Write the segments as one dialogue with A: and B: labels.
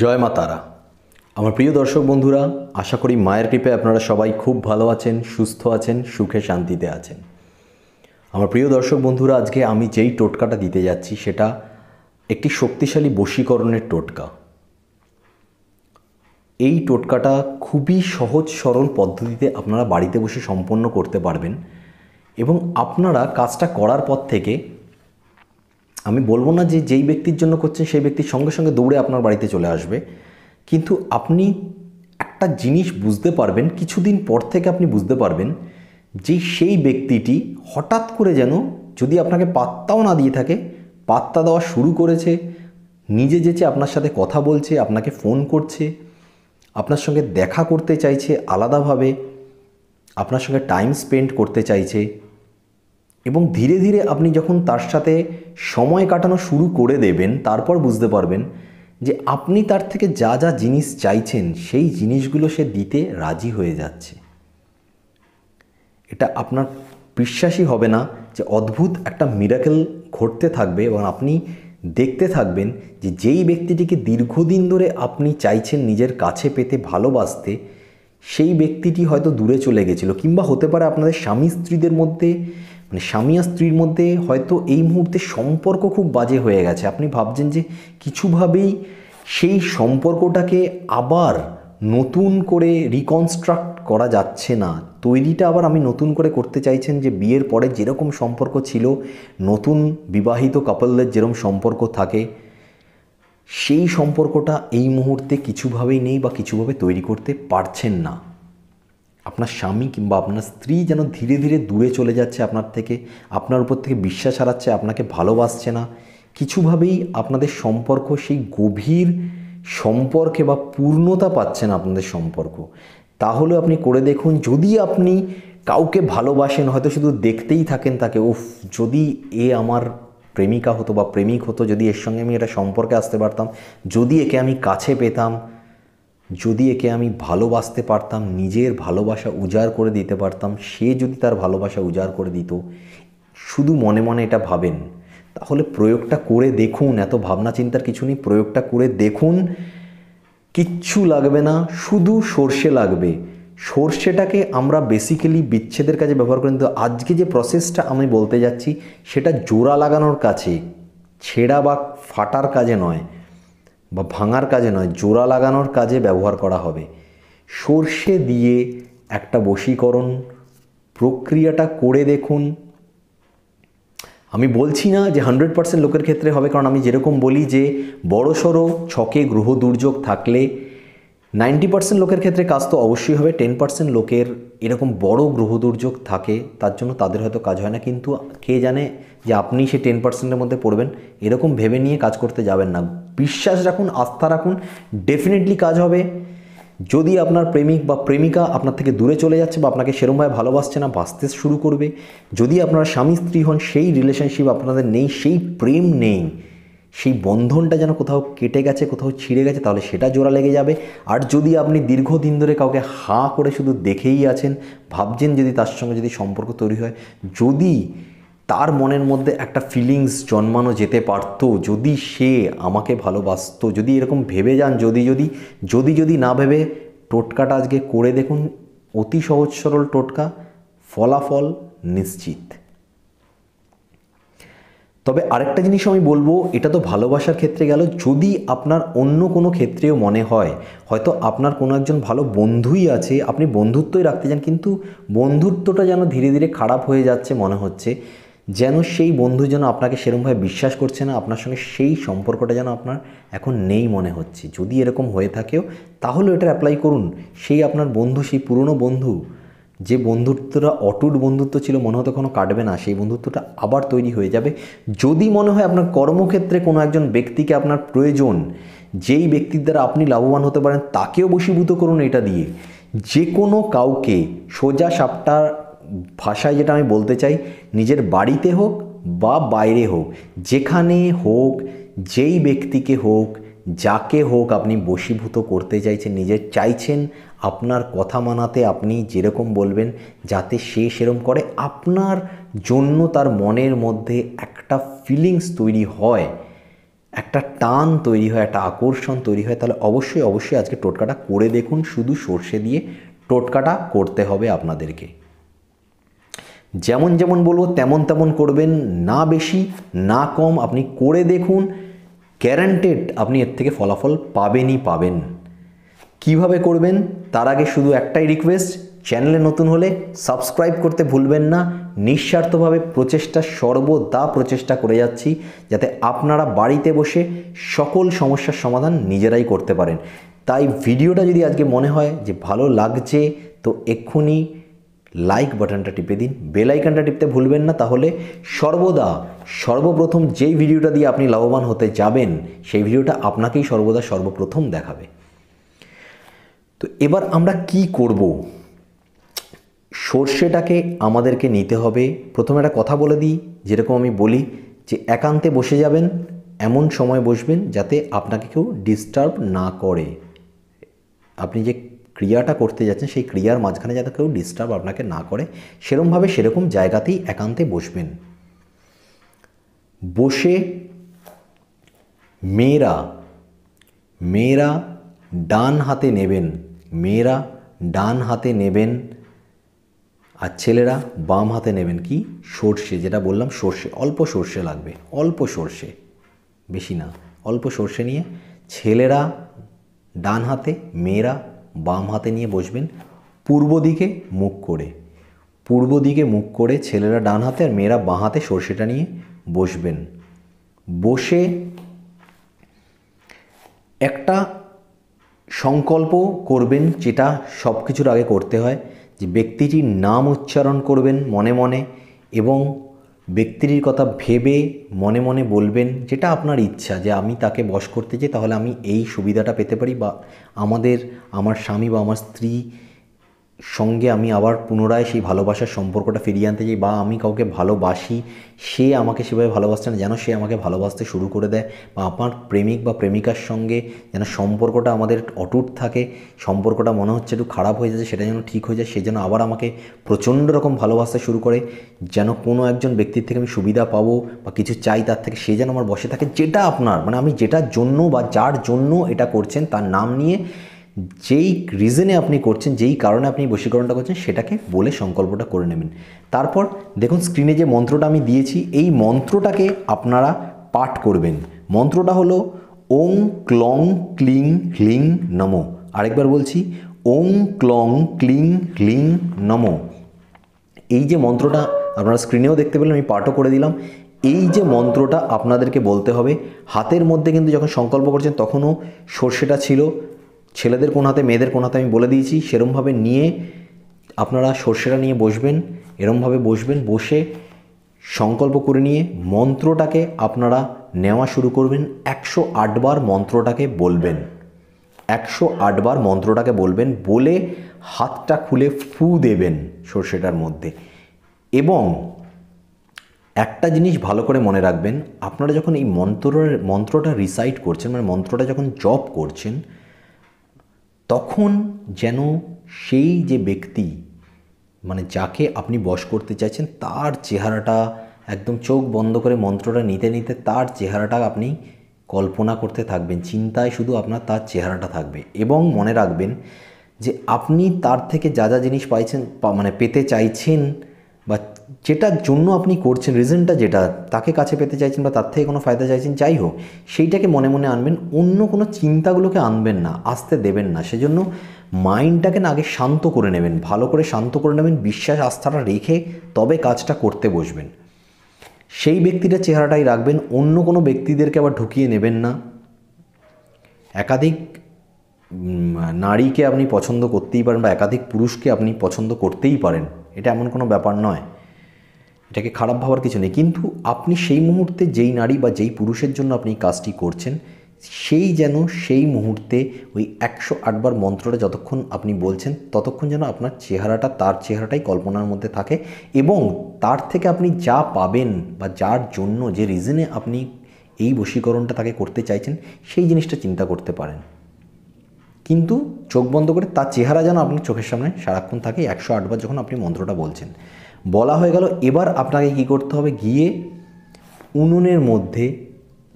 A: জয় মা তারা আমার প্রিয় দর্শক বন্ধুরা আশা করি মায়ের কৃপে আপনারা সবাই খুব ভালো আছেন সুস্থ আছেন সুখে শান্তিতে আছেন আমার প্রিয় দর্শক বন্ধুরা আজকে আমি যেই টোটকাটা দিতে যাচ্ছি সেটা একটি শক্তিশালী বশীকরণের টোটকা এই টোটকাটা খুবই সহজ সরল পদ্ধতিতে আপনারা বাড়িতে বসে সম্পন্ন করতে পারবেন এবং আপনারা কাজটা করার পর থেকে আমি বলবো না যে যেই ব্যক্তির জন্য করছেন সেই ব্যক্তির সঙ্গে সঙ্গে দৌড়ে আপনার বাড়িতে চলে আসবে কিন্তু আপনি একটা জিনিস বুঝতে পারবেন কিছুদিন পর থেকে আপনি বুঝতে পারবেন যে সেই ব্যক্তিটি হঠাৎ করে যেন যদি আপনাকে পাত্তাও না দিয়ে থাকে পাত্তা দেওয়া শুরু করেছে নিজে যেচে আপনার সাথে কথা বলছে আপনাকে ফোন করছে আপনার সঙ্গে দেখা করতে চাইছে আলাদাভাবে আপনার সঙ্গে টাইম স্পেন্ড করতে চাইছে এবং ধীরে ধীরে আপনি যখন তার সাথে সময় কাটানো শুরু করে দেবেন তারপর বুঝতে পারবেন যে আপনি তার থেকে যা যা জিনিস চাইছেন সেই জিনিসগুলো সে দিতে রাজি হয়ে যাচ্ছে এটা আপনার বিশ্বাসই হবে না যে অদ্ভুত একটা মিরাকেল ঘটতে থাকবে এবং আপনি দেখতে থাকবেন যে যেই ব্যক্তিটিকে দীর্ঘদিন ধরে আপনি চাইছেন নিজের কাছে পেতে ভালোবাসতে সেই ব্যক্তিটি হয়তো দূরে চলে গেছিলো কিংবা হতে পারে আপনাদের স্বামী স্ত্রীদের মধ্যে মানে স্বামী আর স্ত্রীর মধ্যে হয়তো এই মুহূর্তে সম্পর্ক খুব বাজে হয়ে গেছে আপনি ভাবছেন যে কিছুভাবেই সেই সম্পর্কটাকে আবার নতুন করে রিকনস্ট্রাক্ট করা যাচ্ছে না তৈরিটা আবার আমি নতুন করে করতে চাইছেন যে বিয়ের পরে যেরকম সম্পর্ক ছিল নতুন বিবাহিত কাপলদের যেরকম সম্পর্ক থাকে সেই সম্পর্কটা এই মুহূর্তে কিছুভাবেই নেই বা কিছুভাবে তৈরি করতে পারছেন না আপনার স্বামী কিংবা আপনার স্ত্রী যেন ধীরে ধীরে দূরে চলে যাচ্ছে আপনার থেকে আপনার উপর থেকে বিশ্বাস হারাচ্ছে আপনাকে ভালোবাসছে না কিছুভাবেই আপনাদের সম্পর্ক সেই গভীর সম্পর্কে বা পূর্ণতা পাচ্ছেন আপনাদের সম্পর্ক তাহলে আপনি করে দেখুন যদি আপনি কাউকে ভালোবাসেন হয়তো শুধু দেখতেই থাকেন তাকে ও যদি এ আমার প্রেমিকা হতো বা প্রেমিক হতো যদি এর সঙ্গে আমি এটা সম্পর্কে আসতে পারতাম যদি একে আমি কাছে পেতাম যদি একে আমি ভালোবাসতে পারতাম নিজের ভালোবাসা উজাড় করে দিতে পারতাম সে যদি তার ভালোবাসা উজাড় করে দিত শুধু মনে মনে এটা ভাবেন তাহলে প্রয়োগটা করে দেখুন এত ভাবনা চিন্তার কিছু নেই প্রয়োগটা করে দেখুন কিচ্ছু লাগবে না শুধু সর্ষে লাগবে সর্ষেটাকে আমরা বেসিক্যালি বিচ্ছেদের কাজে ব্যবহার করি কিন্তু আজকে যে প্রসেসটা আমি বলতে যাচ্ছি সেটা জোড়া লাগানোর কাছে ছেঁড়া বা ফাটার কাজে নয় বা ভাঙার কাজে নয় জোড়া লাগানোর কাজে ব্যবহার করা হবে সর্ষে দিয়ে একটা বশীকরণ প্রক্রিয়াটা করে দেখুন আমি বলছি না যে হান্ড্রেড পার্সেন্ট লোকের ক্ষেত্রে হবে কারণ আমি যেরকম বলি যে বড়সড় ছকে গ্রহ দুর্যোগ থাকলে নাইনটি পার্সেন্ট লোকের ক্ষেত্রে কাজ তো অবশ্যই হবে টেন পার্সেন্ট লোকের এরকম বড় গ্রহ দুর্যোগ থাকে তার জন্য তাদের হয়তো কাজ হয় না কিন্তু কে জানে যে আপনি সেই টেন পার্সেন্টের মধ্যে পড়বেন এরকম ভেবে নিয়ে কাজ করতে যাবেন না বিশ্বাস রাখুন আস্থা রাখুন ডেফিনেটলি কাজ হবে যদি আপনার প্রেমিক বা প্রেমিকা আপনার থেকে দূরে চলে যাচ্ছে বা আপনাকে সেরমভাবে ভালোবাসছে না বাঁচতে শুরু করবে যদি আপনার স্বামী স্ত্রী হন সেই রিলেশনশিপ আপনাদের নেই সেই প্রেম নেই সেই বন্ধনটা যেন কোথাও কেটে গেছে কোথাও ছিঁড়ে গেছে তাহলে সেটা জোড়া লেগে যাবে আর যদি আপনি দীর্ঘদিন ধরে কাউকে হা করে শুধু দেখেই আছেন ভাবছেন যদি তার সঙ্গে যদি সম্পর্ক তৈরি হয় যদি তার মনের মধ্যে একটা ফিলিংস জন্মানো যেতে পারত যদি সে আমাকে ভালোবাসত যদি এরকম ভেবে যান যদি যদি যদি যদি না ভেবে টোটকাটা আজকে করে দেখুন অতি সহজ সরল টোটকা ফলাফল নিশ্চিত তবে আরেকটা জিনিস আমি বলবো এটা তো ভালোবাসার ক্ষেত্রে গেল যদি আপনার অন্য কোনো ক্ষেত্রেও মনে হয় হয়তো আপনার কোনো একজন ভালো বন্ধুই আছে আপনি বন্ধুত্বই রাখতে চান কিন্তু বন্ধুত্বটা যেন ধীরে ধীরে খারাপ হয়ে যাচ্ছে মনে হচ্ছে যেন সেই বন্ধু যেন আপনাকে সেরকমভাবে বিশ্বাস করছে না আপনার সঙ্গে সেই সম্পর্কটা যেন আপনার এখন নেই মনে হচ্ছে যদি এরকম হয়ে থাকেও তাহলে এটা অ্যাপ্লাই করুন সেই আপনার বন্ধু সেই পুরনো বন্ধু যে বন্ধুত্বটা অটুট বন্ধুত্ব ছিল মনে হতো কোনো কাটবে না সেই বন্ধুত্বটা আবার তৈরি হয়ে যাবে যদি মনে হয় আপনার কর্মক্ষেত্রে কোনো একজন ব্যক্তিকে আপনার প্রয়োজন যেই ব্যক্তির দ্বারা আপনি লাভবান হতে পারেন তাকেও বশীভূত করুন এটা দিয়ে যে কোনো কাউকে সোজা সাপটার ভাষায় যেটা আমি বলতে চাই নিজের বাড়িতে হোক বা বাইরে হোক যেখানে হোক যেই ব্যক্তিকে হোক যাকে হোক আপনি বশীভূত করতে চাইছেন নিজে চাইছেন আপনার কথা মানাতে আপনি যেরকম বলবেন যাতে সে সেরম করে আপনার জন্য তার মনের মধ্যে একটা ফিলিংস তৈরি হয় একটা টান তৈরি হয় একটা আকর্ষণ তৈরি হয় তাহলে অবশ্যই অবশ্যই আজকে টোটকাটা করে দেখুন শুধু সর্ষে দিয়ে টোটকাটা করতে হবে আপনাদেরকে যেমন যেমন বলবো তেমন তেমন করবেন না বেশি না কম আপনি করে দেখুন গ্যারান্টেড আপনি এর থেকে ফলাফল পাবেনই পাবেন কিভাবে করবেন তার আগে শুধু একটাই রিকোয়েস্ট চ্যানেলে নতুন হলে সাবস্ক্রাইব করতে ভুলবেন না নিঃস্বার্থভাবে প্রচেষ্টা সর্বদা প্রচেষ্টা করে যাচ্ছি যাতে আপনারা বাড়িতে বসে সকল সমস্যার সমাধান নিজেরাই করতে পারেন তাই ভিডিওটা যদি আজকে মনে হয় যে ভালো লাগছে তো এক্ষুনি লাইক বাটনটা টিপে দিন বেল আইকনটা টিপতে ভুলবেন না তাহলে সর্বদা সর্বপ্রথম যেই ভিডিওটা দিয়ে আপনি লাভবান হতে যাবেন সেই ভিডিওটা আপনাকেই সর্বদা সর্বপ্রথম দেখাবে তো এবার আমরা কি করব সর্ষেটাকে আমাদেরকে নিতে হবে প্রথমে একটা কথা বলে দিই যেরকম আমি বলি যে একান্তে বসে যাবেন এমন সময় বসবেন যাতে আপনাকে কেউ ডিস্টার্ব না করে আপনি যে ক্রিয়াটা করতে যাচ্ছেন সেই ক্রিয়ার মাঝখানে যাতে কেউ ডিস্টার্ব আপনাকে না করে সেরমভাবে সেরকম জায়গাতেই একান্তে বসবেন বসে মেয়েরা মেয়েরা ডান হাতে নেবেন মেয়েরা ডান হাতে নেবেন আর ছেলেরা বাম হাতে নেবেন কি সর্ষে যেটা বললাম সর্ষে অল্প সর্ষে লাগবে অল্প সর্ষে বেশি না অল্প সর্ষে নিয়ে ছেলেরা ডান হাতে মেয়েরা বাম হাতে নিয়ে বসবেন পূর্ব দিকে মুখ করে পূর্ব দিকে মুখ করে ছেলেরা ডান হাতে আর মেয়েরা বাঁ হাতে সর্ষেটা নিয়ে বসবেন বসে একটা সংকল্প করবেন যেটা সব কিছুর আগে করতে হয় যে ব্যক্তিটির নাম উচ্চারণ করবেন মনে মনে এবং ব্যক্তির কথা ভেবে মনে মনে বলবেন যেটা আপনার ইচ্ছা যে আমি তাকে বশ করতে চাই তাহলে আমি এই সুবিধাটা পেতে পারি বা আমাদের আমার স্বামী বা আমার স্ত্রী সঙ্গে আমি আবার পুনরায় সেই ভালোবাসার সম্পর্কটা ফিরিয়ে আনতে চাই বা আমি কাউকে ভালোবাসি সে আমাকে সেভাবে ভালোবাসছে না যেন সে আমাকে ভালোবাসতে শুরু করে দেয় বা আমার প্রেমিক বা প্রেমিকার সঙ্গে যেন সম্পর্কটা আমাদের অটুট থাকে সম্পর্কটা মনে হচ্ছে একটু খারাপ হয়ে যাচ্ছে সেটা যেন ঠিক হয়ে যায় সে যেন আবার আমাকে প্রচণ্ড রকম ভালোবাসতে শুরু করে যেন কোনো একজন ব্যক্তির থেকে আমি সুবিধা পাবো বা কিছু চাই তার থেকে সে যেন আমার বসে থাকে যেটা আপনার মানে আমি যেটার জন্য বা যার জন্য এটা করছেন তার নাম নিয়ে যেই রিজনে আপনি করছেন যেই কারণে আপনি বশীকরণটা করছেন সেটাকে বলে সংকল্পটা করে নেবেন তারপর দেখুন স্ক্রিনে যে মন্ত্রটা আমি দিয়েছি এই মন্ত্রটাকে আপনারা পাঠ করবেন মন্ত্রটা হলো ওং ক্লং ক্লিং হ্লিং নম আরেকবার বলছি ওং ক্লং ক্লিং হ্লিং নমো এই যে মন্ত্রটা আপনারা স্ক্রিনেও দেখতে পেলেন আমি পাঠও করে দিলাম এই যে মন্ত্রটা আপনাদেরকে বলতে হবে হাতের মধ্যে কিন্তু যখন সংকল্প করছেন তখনও সর্ষেটা ছিল ছেলেদের কোন হাতে মেয়েদের কোন হাতে আমি বলে দিয়েছি সেরমভাবে নিয়ে আপনারা সর্ষেটা নিয়ে বসবেন এরমভাবে বসবেন বসে সংকল্প করে নিয়ে মন্ত্রটাকে আপনারা নেওয়া শুরু করবেন একশো আটবার মন্ত্রটাকে বলবেন একশো আটবার মন্ত্রটাকে বলবেন বলে হাতটা খুলে ফু দেবেন সর্ষেটার মধ্যে এবং একটা জিনিস ভালো করে মনে রাখবেন আপনারা যখন এই মন্ত্র মন্ত্রটা রিসাইট করছেন মানে মন্ত্রটা যখন জপ করছেন তখন যেন সেই যে ব্যক্তি মানে যাকে আপনি বশ করতে চাইছেন তার চেহারাটা একদম চোখ বন্ধ করে মন্ত্রটা নিতে নিতে তার চেহারাটা আপনি কল্পনা করতে থাকবেন চিন্তায় শুধু আপনার তার চেহারাটা থাকবে এবং মনে রাখবেন যে আপনি তার থেকে যা যা জিনিস পাইছেন মানে পেতে চাইছেন যেটার জন্য আপনি করছেন রিজনটা যেটা তাকে কাছে পেতে চাইছেন বা তার থেকে কোনো ফায়দা চাইছেন যাই হোক সেইটাকে মনে মনে আনবেন অন্য কোনো চিন্তাগুলোকে আনবেন না আসতে দেবেন না সেজন্য মাইন্ডটাকে না আগে শান্ত করে নেবেন ভালো করে শান্ত করে নেবেন বিশ্বাস আস্থাটা রেখে তবে কাজটা করতে বসবেন সেই ব্যক্তিটার চেহারাটাই রাখবেন অন্য কোনো ব্যক্তিদেরকে আবার ঢুকিয়ে নেবেন না একাধিক নারীকে আপনি পছন্দ করতেই পারেন বা একাধিক পুরুষকে আপনি পছন্দ করতেই পারেন এটা এমন কোনো ব্যাপার নয় এটাকে খারাপ ভাবার কিছু নেই কিন্তু আপনি সেই মুহূর্তে যেই নারী বা যেই পুরুষের জন্য আপনি কাজটি করছেন সেই যেন সেই মুহূর্তে ওই একশো আটবার মন্ত্রটা যতক্ষণ আপনি বলছেন ততক্ষণ যেন আপনার চেহারাটা তার চেহারাটাই কল্পনার মধ্যে থাকে এবং তার থেকে আপনি যা পাবেন বা যার জন্য যে রিজনে আপনি এই বশীকরণটা তাকে করতে চাইছেন সেই জিনিসটা চিন্তা করতে পারেন কিন্তু চোখ বন্ধ করে তার চেহারা যেন আপনার চোখের সামনে সারাক্ষণ থাকে একশো আটবার যখন আপনি মন্ত্রটা বলছেন বলা হয়ে গেল এবার আপনাকে কি করতে হবে গিয়ে উনুনের মধ্যে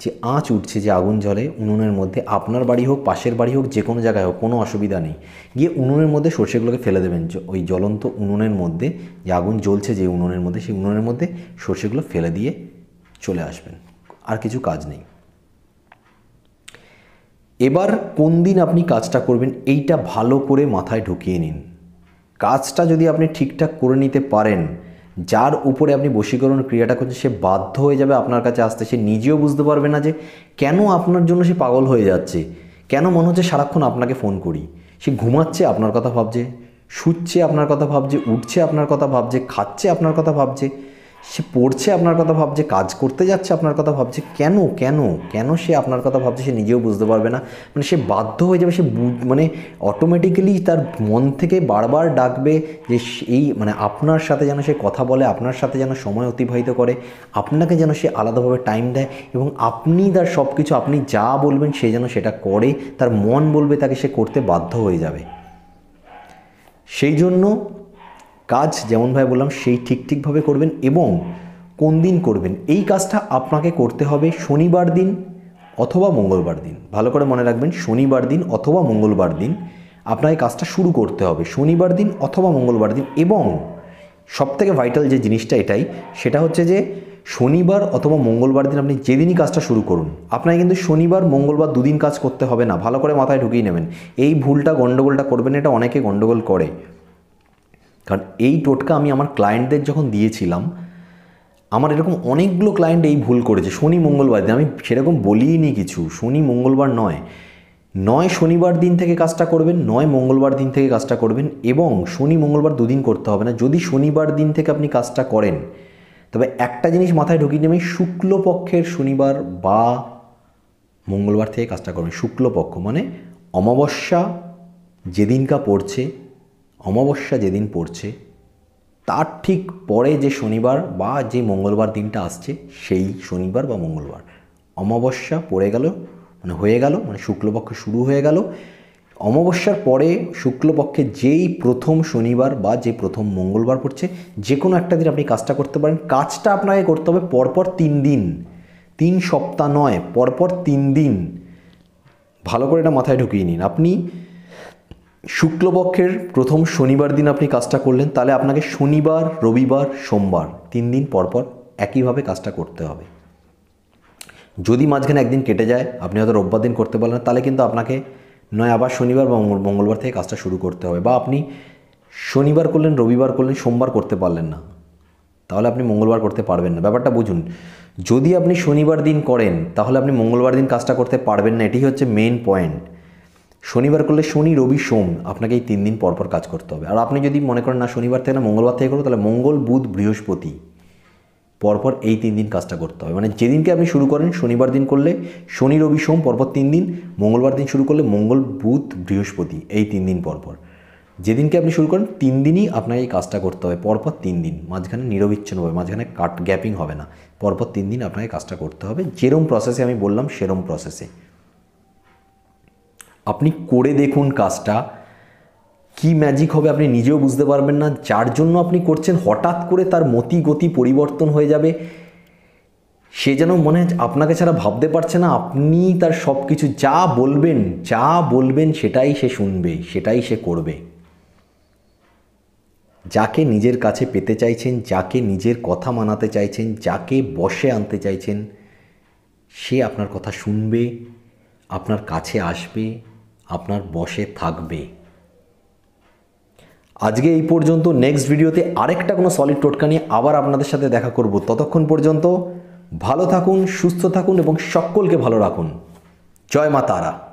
A: যে আঁচ উঠছে যে আগুন জলে উনুনের মধ্যে আপনার বাড়ি হোক পাশের বাড়ি হোক যে কোনো জায়গায় হোক কোনো অসুবিধা নেই গিয়ে উনুনের মধ্যে সর্ষেগুলোকে ফেলে দেবেন ওই জ্বলন্ত উনুনের মধ্যে যে আগুন জ্বলছে যে উনুনের মধ্যে সেই উনুনের মধ্যে সর্ষেগুলো ফেলে দিয়ে চলে আসবেন আর কিছু কাজ নেই এবার কোন দিন আপনি কাজটা করবেন এইটা ভালো করে মাথায় ঢুকিয়ে নিন কাজটা যদি আপনি ঠিকঠাক করে নিতে পারেন যার উপরে আপনি বশীকরণ ক্রিয়াটা করছেন সে বাধ্য হয়ে যাবে আপনার কাছে আসতে সে নিজেও বুঝতে পারবে না যে কেন আপনার জন্য সে পাগল হয়ে যাচ্ছে কেন মনে হচ্ছে সারাক্ষণ আপনাকে ফোন করি সে ঘুমাচ্ছে আপনার কথা ভাবছে শুচ্ছে আপনার কথা ভাবছে উঠছে আপনার কথা ভাবছে খাচ্ছে আপনার কথা ভাবছে সে পড়ছে আপনার কথা ভাবছে কাজ করতে যাচ্ছে আপনার কথা ভাবছে কেন কেন কেন সে আপনার কথা ভাবছে সে নিজেও বুঝতে পারবে না মানে সে বাধ্য হয়ে যাবে সে মানে অটোমেটিক্যালি তার মন থেকে বারবার ডাকবে যে এই মানে আপনার সাথে যেন সে কথা বলে আপনার সাথে যেন সময় অতিবাহিত করে আপনাকে যেন সে আলাদাভাবে টাইম দেয় এবং আপনি তার সব কিছু আপনি যা বলবেন সে যেন সেটা করে তার মন বলবে তাকে সে করতে বাধ্য হয়ে যাবে সেই জন্য কাজ যেমনভাবে বললাম সেই ঠিক ঠিকভাবে করবেন এবং কোন দিন করবেন এই কাজটা আপনাকে করতে হবে শনিবার দিন অথবা মঙ্গলবার দিন ভালো করে মনে রাখবেন শনিবার দিন অথবা মঙ্গলবার দিন আপনাকে কাজটা শুরু করতে হবে শনিবার দিন অথবা মঙ্গলবার দিন এবং সবথেকে ভাইটাল যে জিনিসটা এটাই সেটা হচ্ছে যে শনিবার অথবা মঙ্গলবার দিন আপনি যেদিনই কাজটা শুরু করুন আপনাকে কিন্তু শনিবার মঙ্গলবার দুদিন কাজ করতে হবে না ভালো করে মাথায় ঢুকিয়ে নেবেন এই ভুলটা গণ্ডগোলটা করবেন এটা অনেকে গণ্ডগোল করে কারণ এই টোটকা আমি আমার ক্লায়েন্টদের যখন দিয়েছিলাম আমার এরকম অনেকগুলো ক্লায়েন্ট এই ভুল করেছে শনি মঙ্গলবার দিন আমি সেরকম বলিই নি কিছু শনি মঙ্গলবার নয় নয় শনিবার দিন থেকে কাজটা করবেন নয় মঙ্গলবার দিন থেকে কাজটা করবেন এবং শনি মঙ্গলবার দুদিন করতে হবে না যদি শনিবার দিন থেকে আপনি কাজটা করেন তবে একটা জিনিস মাথায় ঢুকিয়ে নেবেন শুক্লপক্ষের শনিবার বা মঙ্গলবার থেকে কাজটা করবেন শুক্লপক্ষ মানে অমাবস্যা যেদিনকা পড়ছে অমাবস্যা যেদিন পড়ছে তার ঠিক পরে যে শনিবার বা যে মঙ্গলবার দিনটা আসছে সেই শনিবার বা মঙ্গলবার অমাবস্যা পড়ে গেল মানে হয়ে গেল মানে শুক্লপক্ষ শুরু হয়ে গেল অমাবস্যার পরে শুক্লপক্ষে যেই প্রথম শনিবার বা যে প্রথম মঙ্গলবার পড়ছে যে কোনো একটা দিন আপনি কাজটা করতে পারেন কাজটা আপনাকে করতে হবে পরপর তিন দিন তিন সপ্তাহ নয় পরপর তিন দিন ভালো করে এটা মাথায় ঢুকিয়ে নিন আপনি শুক্লপক্ষের প্রথম শনিবার দিন আপনি কাজটা করলেন তাহলে আপনাকে শনিবার রবিবার সোমবার তিন দিন পরপর একইভাবে কাজটা করতে হবে যদি মাঝখানে একদিন কেটে যায় আপনি হয়তো রোববার দিন করতে পারলেন তাহলে কিন্তু আপনাকে নয় আবার শনিবার বা মঙ্গলবার থেকে কাজটা শুরু করতে হবে বা আপনি শনিবার করলেন রবিবার করলেন সোমবার করতে পারলেন না তাহলে আপনি মঙ্গলবার করতে পারবেন না ব্যাপারটা বুঝুন যদি আপনি শনিবার দিন করেন তাহলে আপনি মঙ্গলবার দিন কাজটা করতে পারবেন না এটি হচ্ছে মেন পয়েন্ট শনিবার করলে শনি রবি সোম আপনাকে এই তিন দিন পরপর কাজ করতে হবে আর আপনি যদি মনে করেন না শনিবার থেকে না মঙ্গলবার থেকে করো তাহলে মঙ্গল বুধ বৃহস্পতি পরপর এই তিন দিন কাজটা করতে হবে মানে যেদিনকে আপনি শুরু করেন শনিবার দিন করলে শনি রবি সোম পরপর তিন দিন মঙ্গলবার দিন শুরু করলে মঙ্গল বুধ বৃহস্পতি এই তিন দিন পরপর যেদিনকে আপনি শুরু করেন তিন দিনই আপনাকে এই কাজটা করতে হবে পরপর তিন দিন মাঝখানে নিরবিচ্ছন্ন হবে মাঝখানে কাট গ্যাপিং হবে না পরপর তিন দিন আপনাকে কাজটা করতে হবে যেরম প্রসেসে আমি বললাম সেরম প্রসেসে আপনি করে দেখুন কাজটা কি ম্যাজিক হবে আপনি নিজেও বুঝতে পারবেন না যার জন্য আপনি করছেন হঠাৎ করে তার মতি গতি পরিবর্তন হয়ে যাবে সে যেন মনে আপনাকে ছাড়া ভাবতে পারছে না আপনি তার সব কিছু যা বলবেন যা বলবেন সেটাই সে শুনবে সেটাই সে করবে যাকে নিজের কাছে পেতে চাইছেন যাকে নিজের কথা মানাতে চাইছেন যাকে বসে আনতে চাইছেন সে আপনার কথা শুনবে আপনার কাছে আসবে আপনার বসে থাকবে আজকে এই পর্যন্ত নেক্সট ভিডিওতে আরেকটা কোনো সলিড টোটকা নিয়ে আবার আপনাদের সাথে দেখা করব ততক্ষণ পর্যন্ত ভালো থাকুন সুস্থ থাকুন এবং সকলকে ভালো রাখুন জয় মা তারা